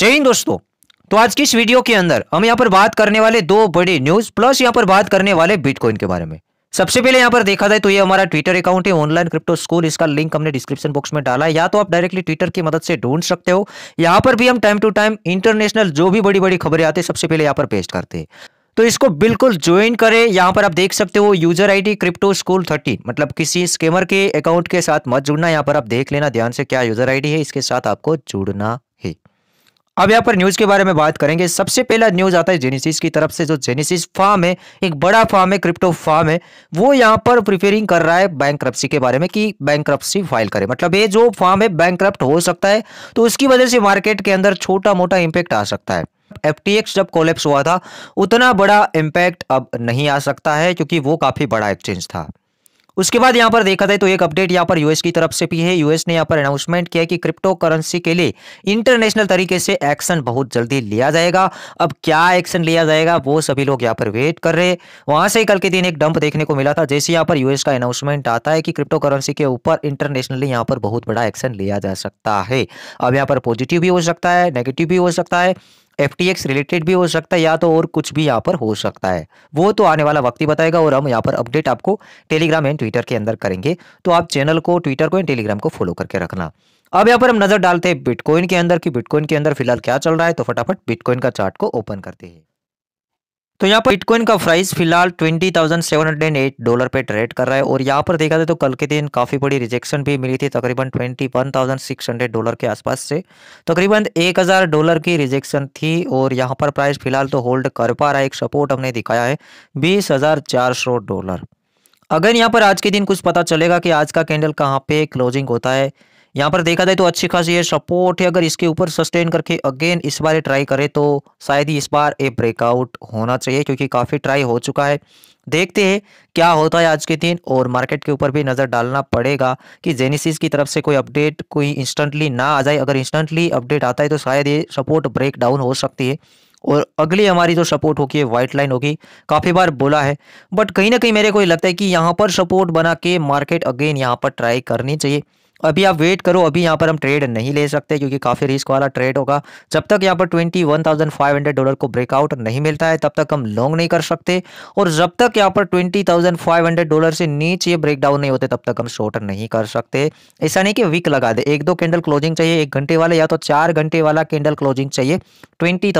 जय हिंद दोस्तों तो आज की इस वीडियो के अंदर हम यहाँ पर बात करने वाले दो बड़ी न्यूज प्लस यहाँ पर बात करने वाले बिटकॉइन के बारे में सबसे पहले यहाँ पर देखा जाए तो ये हमारा ट्विटर अकाउंट है ऑनलाइन क्रिप्टो स्कूल इसका लिंक हमने डिस्क्रिप्शन बॉक्स में डाला है या तो आप डायरेक्टली ट्विटर की मदद से ढूंढ सकते हो यहाँ पर भी हम टाइम टू टाइम इंटरनेशनल जो भी बड़ी बड़ी खबरें आती है सबसे पहले यहाँ पर पेस्ट करते हैं तो इसको बिल्कुल ज्वाइन करें यहाँ पर आप देख सकते हो user ID crypto school thirty मतलब किसी स्केमर के अकाउंट के साथ मत जुड़ना यहाँ पर आप देख लेना ध्यान से क्या यूजर आईडी है इसके साथ आपको जुड़ना है अब यहाँ पर न्यूज़ के बारे में बात करेंगे सबसे पहला न्यूज़ आता है जेनेसिस की तरफ से जो जेनेसिस फार्म है एक बड़ा फार्म है क्रिप्टो फार्म है वो यहाँ पर प्रिपेयरिंग कर रहा है बैंक के बारे में कि बैंक फाइल करे मतलब ये जो फार्म है बैंक हो सकता है तो उसकी वजह से मार्केट के अंदर छोटा मोटा इम्पैक्ट आ सकता है एफ जब कोलेप्स हुआ था उतना बड़ा इम्पैक्ट अब नहीं आ सकता है क्योंकि वो काफ़ी बड़ा एक्सचेंज था उसके बाद यहाँ पर देखा जाए तो एक अपडेट यहाँ पर यूएस की तरफ से भी है यूएस ने यहाँ पर अनाउंसमेंट किया कि क्रिप्टो करेंसी के लिए इंटरनेशनल तरीके से एक्शन बहुत जल्दी लिया जाएगा अब क्या एक्शन लिया जाएगा वो सभी लोग यहाँ पर वेट कर रहे वहां से कल के दिन एक डंप देखने को मिला था जैसे यहाँ पर यूएस का अनाउंसमेंट आता है कि क्रिप्टो करेंसी के ऊपर इंटरनेशनली यहाँ पर बहुत बड़ा एक्शन लिया जा सकता है अब यहाँ पर पॉजिटिव भी हो सकता है नेगेटिव भी हो सकता है एफ रिलेटेड भी हो सकता है या तो और कुछ भी यहाँ पर हो सकता है वो तो आने वाला वक्त ही बताएगा और हम यहाँ पर अपडेट आपको टेलीग्राम एंड ट्विटर के अंदर करेंगे तो आप चैनल को ट्विटर को एंड टेलीग्राम को फॉलो करके रखना अब यहाँ पर हम नजर डालते हैं बिटकॉइन के अंदर कि बिटकॉइन के अंदर फिलहाल क्या चल रहा है तो फटाफट बिटकॉइन का चार्ट को ओपन करते हैं तो यहाँ पर बिटकॉइन का प्राइस फिलहाल twenty thousand seven hundred eight dollar पे ट्रेड कर रहा है और यहाँ पर देखा जाए तो कल के दिन काफ़ी बड़ी रिजेक्शन भी मिली थी तकरीबन twenty one thousand six hundred dollar के आसपास से तकरीबन एक हज़ार डॉलर की रिजेक्शन थी और यहाँ पर प्राइस फिलहाल तो होल्ड कर पा रहा है एक सपोर्ट हमने दिखाया है बीस हज़ार चार सौ डॉलर अगर यहाँ पर आज के दिन कुछ पता चलेगा कि आज का कैंडल कहाँ पे क्लोजिंग होता है यहाँ पर देखा जाए तो अच्छी खासी है सपोर्ट है अगर इसके ऊपर सस्टेन करके अगेन इस बार ट्राई करे तो शायद ही इस बार ये ब्रेकआउट होना चाहिए क्योंकि काफ़ी ट्राई हो चुका है देखते हैं क्या होता है आज के दिन और मार्केट के ऊपर भी नज़र डालना पड़ेगा कि जेनेसिस की तरफ से कोई अपडेट कोई इंस्टेंटली ना आ जाए अगर इंस्टेंटली अपडेट आता है तो शायद ये सपोर्ट ब्रेक डाउन हो सकती है और अगली हमारी जो सपोर्ट होगी है वाइट लाइन होगी काफ़ी बार बोला है बट कहीं ना कहीं मेरे को लगता है कि यहाँ पर सपोर्ट बना के मार्केट अगेन यहाँ पर ट्राई करनी चाहिए अभी आप वेट करो अभी यहाँ पर हम ट्रेड नहीं ले सकते क्योंकि काफ़ी रिस्क वाला ट्रेड होगा जब तक यहाँ पर twenty one thousand five hundred dollar को ब्रेकआउट नहीं मिलता है तब तक हम लॉन्ग नहीं कर सकते और जब तक यहाँ पर twenty thousand five hundred dollar से नीचे ब्रेकडाउन नहीं होते तब तक हम शॉर्ट नहीं कर सकते ऐसा नहीं कि वीक लगा दे एक दो कैंडल क्लोजिंग चाहिए एक घंटे वाला या तो चार घंटे वाला कैंडल क्लोजिंग चाहिए ट्वेंटी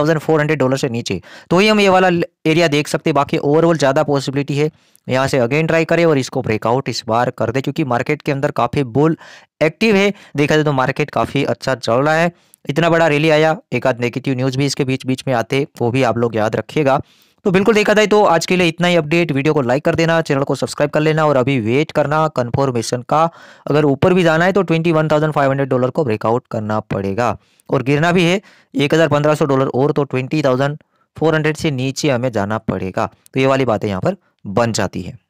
डॉलर से नीचे तो ही हम ये वाला एरिया देख सकते बाकी ओवरऑल ज़्यादा पॉसिबिलिटी है यहाँ से अगेन ट्राई करें और इसको ब्रेकआउट इस बार कर दे क्योंकि मार्केट के अंदर काफ़ी बुल एक्टिव है देखा जाए तो मार्केट काफ़ी अच्छा चल रहा है इतना बड़ा रैली आया एक आध नेगेटिव न्यूज़ भी इसके बीच बीच में आते वो भी आप लोग याद रखिएगा तो बिल्कुल देखा जाए तो आज के लिए इतना ही अपडेट वीडियो को लाइक कर देना चैनल को सब्सक्राइब कर लेना और अभी वेट करना कन्फर्मेशन का अगर ऊपर भी जाना है तो twenty one thousand five hundred dollar को ब्रेकआउट करना पड़ेगा और गिरना भी है एक हज़ार पंद्रह सौ डॉलर और तो ट्वेंटी थाउजेंड 400 से नीचे हमें जाना पड़ेगा तो ये वाली बातें यहाँ पर बन जाती है